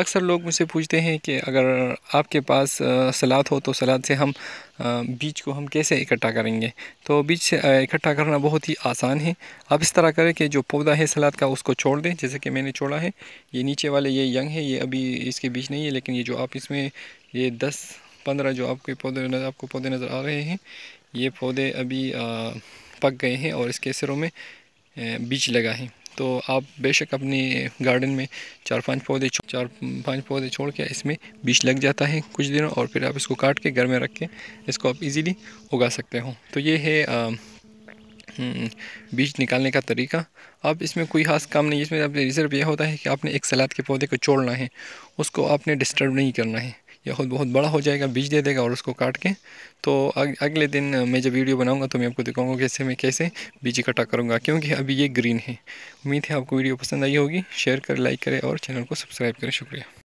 अक्सर लोग मुझसे पूछते हैं कि अगर आपके पास सलाद हो तो सलाद से हम बीज को हम कैसे इकट्ठा करेंगे तो बीज से इकट्ठा करना बहुत ही आसान है आप इस तरह करें कि जो पौधा है सलाद का उसको छोड़ दें जैसे कि मैंने छोड़ा है ये नीचे वाले ये यंग है ये अभी इसके बीज नहीं है लेकिन ये जो आप इसमें ये दस पंद्रह जो आपके पौधे आपको पौधे नज़र आ रहे हैं ये पौधे अभी पक गए हैं और इसके सिरों में बीज लगा है तो आप बेशक अपने गार्डन में चार पांच पौधे चार पांच पौधे छोड़ के इसमें बीज लग जाता है कुछ दिनों और फिर आप इसको काट के घर में रख के इसको आप इजीली उगा सकते हो तो ये है आ, हम्म, बीज निकालने का तरीका अब इसमें कोई खास काम नहीं इसमें आप रिज़र्व यह होता है कि आपने एक सलाद के पौधे को छोड़ना है उसको आपने डिस्टर्ब नहीं करना है या खुद बहुत बड़ा हो जाएगा बीज दे देगा और उसको काट के तो अग, अगले दिन मैं जब वीडियो बनाऊंगा तो मैं आपको दिखाऊंगा कैसे मैं कैसे बीज इकट्ठा करूँगा क्योंकि अभी ये ग्रीन है उम्मीद है आपको वीडियो पसंद आई होगी शेयर करें लाइक करें और चैनल को सब्सक्राइब करें शुक्रिया